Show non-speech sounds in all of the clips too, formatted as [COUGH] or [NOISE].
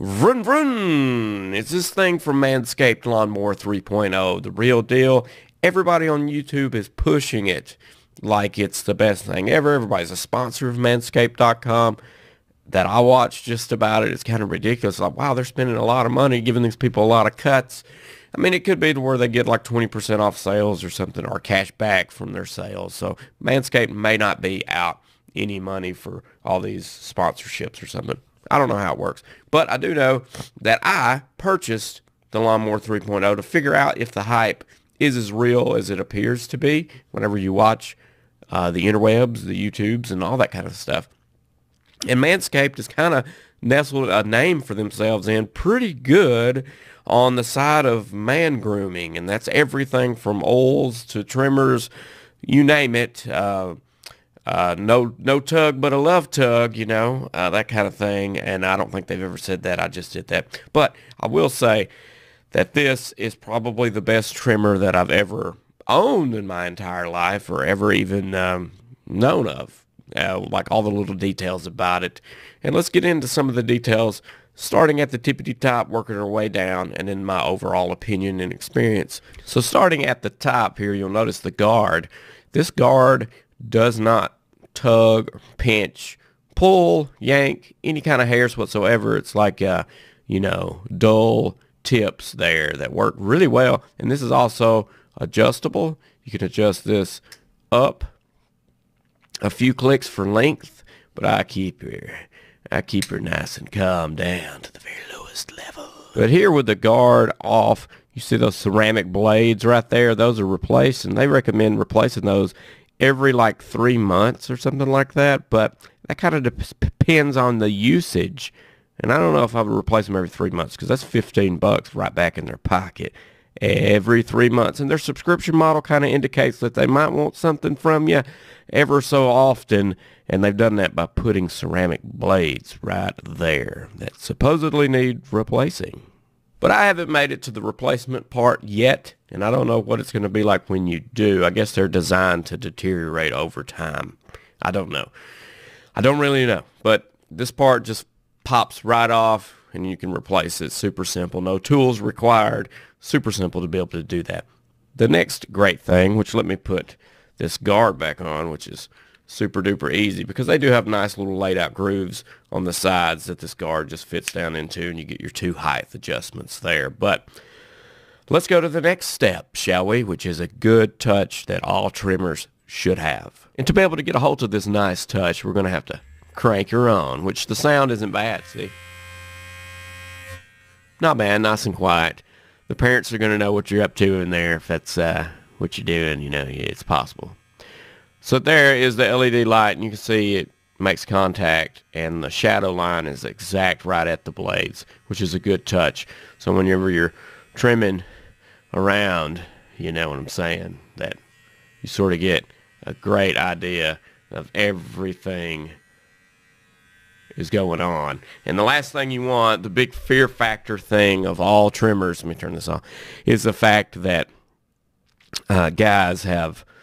Vroom, vroom. It's this thing from Manscaped Lawnmower 3.0, the real deal. Everybody on YouTube is pushing it like it's the best thing ever. Everybody's a sponsor of manscaped.com that I watch just about it. It's kind of ridiculous. Like, wow, they're spending a lot of money giving these people a lot of cuts. I mean, it could be to where they get like 20% off sales or something or cash back from their sales. So Manscaped may not be out any money for all these sponsorships or something. I don't know how it works, but I do know that I purchased the Lawnmower 3.0 to figure out if the hype is as real as it appears to be whenever you watch uh, the interwebs, the YouTubes, and all that kind of stuff. And Manscaped has kind of nestled a name for themselves in pretty good on the side of man grooming, and that's everything from oils to trimmers, you name it. Uh, uh, no no tug but a love tug, you know, uh, that kind of thing. And I don't think they've ever said that. I just did that. But I will say that this is probably the best trimmer that I've ever owned in my entire life or ever even um, known of. Uh, like all the little details about it. And let's get into some of the details, starting at the tippity top, working our way down, and then my overall opinion and experience. So starting at the top here, you'll notice the guard. This guard does not tug, pinch, pull, yank, any kind of hairs whatsoever. It's like, uh, you know, dull tips there that work really well. And this is also adjustable. You can adjust this up a few clicks for length, but I keep her, I keep her nice and calm down to the very lowest level. But here with the guard off, you see those ceramic blades right there. Those are replaced, and they recommend replacing those every like three months or something like that. But that kind of depends on the usage. And I don't know if I would replace them every three months because that's 15 bucks right back in their pocket every three months. And their subscription model kind of indicates that they might want something from you ever so often. And they've done that by putting ceramic blades right there that supposedly need replacing. But I haven't made it to the replacement part yet, and I don't know what it's going to be like when you do. I guess they're designed to deteriorate over time. I don't know. I don't really know, but this part just pops right off and you can replace it. Super simple. No tools required. Super simple to be able to do that. The next great thing, which let me put this guard back on, which is super duper easy because they do have nice little laid out grooves on the sides that this guard just fits down into and you get your two height adjustments there. But let's go to the next step, shall we? Which is a good touch that all trimmers should have. And to be able to get a hold of this nice touch, we're going to have to crank her on, which the sound isn't bad, see? Not bad, nice and quiet. The parents are going to know what you're up to in there if that's uh, what you're doing, you know, it's possible. So there is the LED light, and you can see it makes contact, and the shadow line is exact right at the blades, which is a good touch. So whenever you're trimming around, you know what I'm saying, that you sort of get a great idea of everything is going on. And the last thing you want, the big fear factor thing of all trimmers, let me turn this off, is the fact that uh, guys have –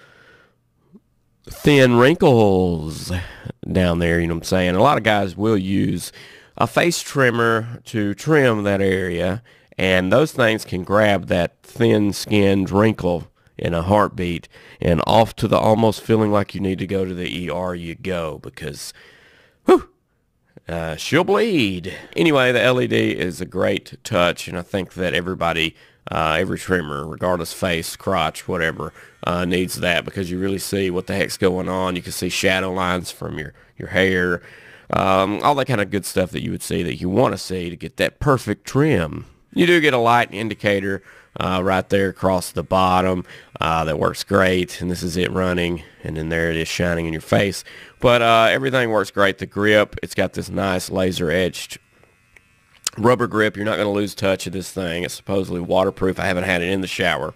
thin wrinkles down there, you know what I'm saying? A lot of guys will use a face trimmer to trim that area, and those things can grab that thin-skinned wrinkle in a heartbeat, and off to the almost feeling like you need to go to the ER you go because, whew, uh, she'll bleed. Anyway, the LED is a great touch, and I think that everybody uh, every trimmer, regardless face, crotch, whatever, uh, needs that because you really see what the heck's going on. You can see shadow lines from your, your hair, um, all that kind of good stuff that you would see that you want to see to get that perfect trim. You do get a light indicator uh, right there across the bottom uh, that works great. And this is it running. And then there it is shining in your face. But uh, everything works great. The grip, it's got this nice laser etched rubber grip. You're not going to lose touch of this thing. It's supposedly waterproof. I haven't had it in the shower.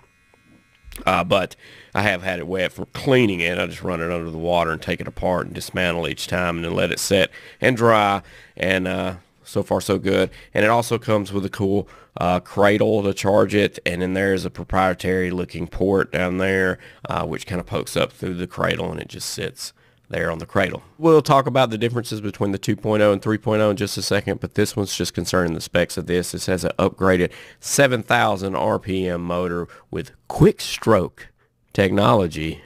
Uh, but I have had it wet from cleaning it. I just run it under the water and take it apart and dismantle each time and then let it set and dry. And uh, so far, so good. And it also comes with a cool uh, cradle to charge it. And then there's a proprietary looking port down there, uh, which kind of pokes up through the cradle and it just sits there on the cradle. We'll talk about the differences between the 2.0 and 3.0 in just a second, but this one's just concerning the specs of this. This has an upgraded 7,000 RPM motor with quick stroke technology.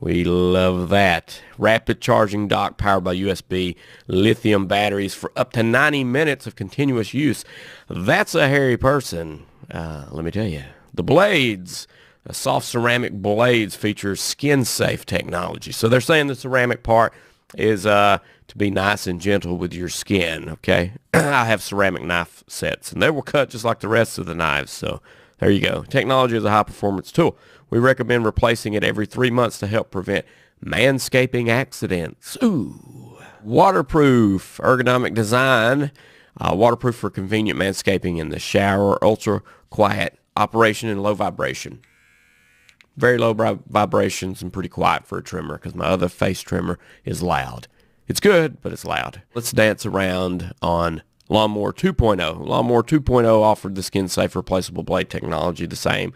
We love that. Rapid charging dock powered by USB lithium batteries for up to 90 minutes of continuous use. That's a hairy person, uh, let me tell you. The blades soft ceramic blades feature skin-safe technology. So they're saying the ceramic part is uh, to be nice and gentle with your skin, okay? [CLEARS THROAT] I have ceramic knife sets, and they will cut just like the rest of the knives. So there you go. Technology is a high-performance tool. We recommend replacing it every three months to help prevent manscaping accidents. Ooh. Waterproof ergonomic design. Uh, waterproof for convenient manscaping in the shower. Ultra quiet operation and low vibration very low vibrations and pretty quiet for a trimmer because my other face trimmer is loud. It's good, but it's loud. Let's dance around on Lawnmower 2.0. Lawnmower 2.0 offered the skin safe replaceable blade technology the same.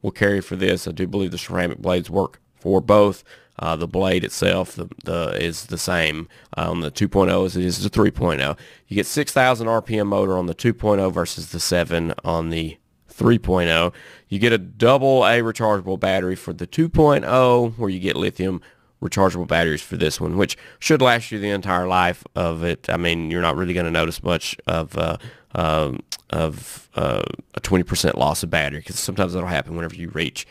will carry for this. I do believe the ceramic blades work for both. Uh, the blade itself the, the, is the same uh, on the 2.0 as it is the 3.0. You get 6,000 RPM motor on the 2.0 versus the 7 on the 3.0. You get a double A rechargeable battery for the 2.0 where you get lithium rechargeable batteries for this one, which should last you the entire life of it. I mean, you're not really going to notice much of uh, uh, of uh, a 20% loss of battery because sometimes that'll happen whenever you reach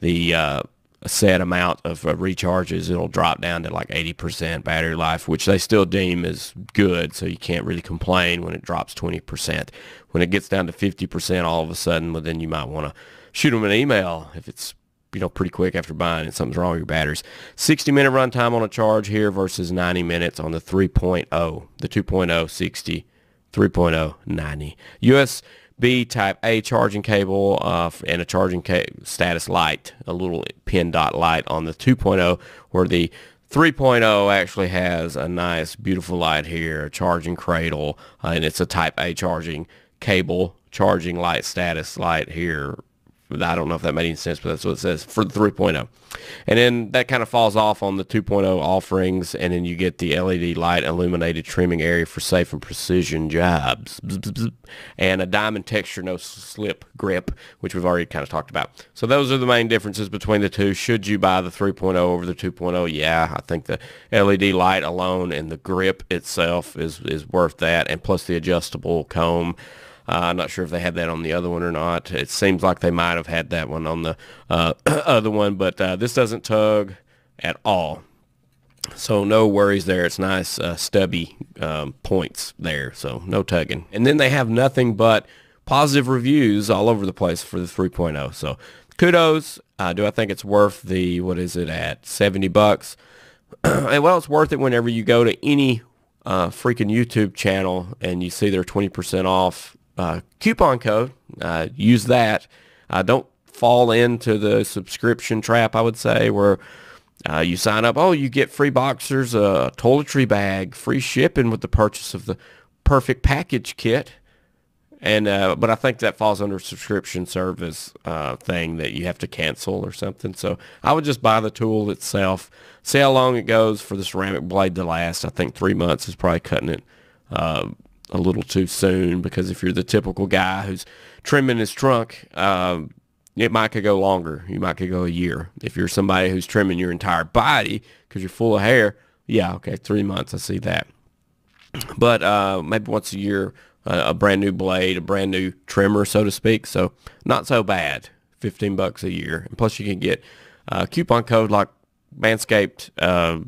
the uh, a set amount of uh, recharges, it'll drop down to like 80% battery life, which they still deem as good. So you can't really complain when it drops 20%. When it gets down to 50%, all of a sudden, well, then you might want to shoot them an email if it's you know pretty quick after buying and something's wrong with your batteries. 60 minute runtime on a charge here versus 90 minutes on the 3.0, the 2.0 60, 3.0 90. US B type A charging cable uh, and a charging status light, a little pin dot light on the 2.0 where the 3.0 actually has a nice beautiful light here, a charging cradle, uh, and it's a type A charging cable charging light status light here I don't know if that made any sense, but that's what it says for the 3.0. And then that kind of falls off on the 2.0 offerings, and then you get the LED light illuminated trimming area for safe and precision jobs, and a diamond texture, no slip grip, which we've already kind of talked about. So those are the main differences between the two. Should you buy the 3.0 over the 2.0? Yeah, I think the LED light alone and the grip itself is, is worth that, and plus the adjustable comb. Uh, I'm not sure if they had that on the other one or not. It seems like they might have had that one on the uh, [CLEARS THROAT] other one, but uh, this doesn't tug at all. So no worries there. It's nice uh, stubby um, points there. So no tugging. And then they have nothing but positive reviews all over the place for the 3.0. So kudos. Uh, do I think it's worth the, what is it at? 70 bucks. [CLEARS THROAT] and well, it's worth it whenever you go to any uh, freaking YouTube channel and you see their 20% off uh, coupon code. Uh, use that. Uh, don't fall into the subscription trap, I would say, where uh, you sign up. Oh, you get free boxers, a toiletry bag, free shipping with the purchase of the perfect package kit. And uh, but I think that falls under subscription service uh, thing that you have to cancel or something. So I would just buy the tool itself, see how long it goes for the ceramic blade to last. I think three months is probably cutting it a little too soon because if you're the typical guy who's trimming his trunk, um, it might could go longer. You might could go a year. If you're somebody who's trimming your entire body because you're full of hair, yeah, okay, three months. I see that. But uh, maybe once a year, uh, a brand new blade, a brand new trimmer, so to speak. So not so bad. 15 bucks a year. And plus you can get a uh, coupon code like Manscaped uh,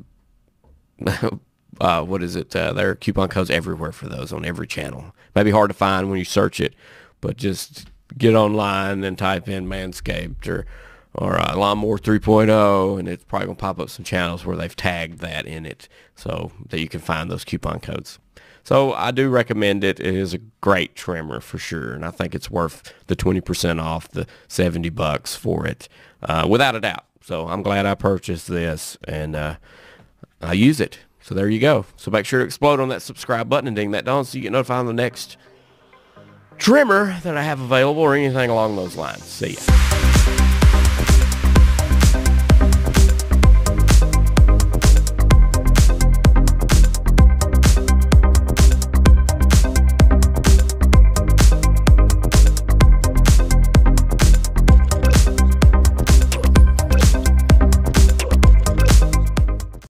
[LAUGHS] uh, what is it? Uh, there are coupon codes everywhere for those on every channel. Might be hard to find when you search it, but just get online and type in Manscaped or or uh, Lawnmower 3.0, and it's probably gonna pop up some channels where they've tagged that in it, so that you can find those coupon codes. So I do recommend it. It is a great trimmer for sure, and I think it's worth the 20% off, the 70 bucks for it, uh, without a doubt. So I'm glad I purchased this, and uh, I use it. So there you go. So make sure to explode on that subscribe button and ding that down so you get notified on the next trimmer that I have available or anything along those lines. See ya.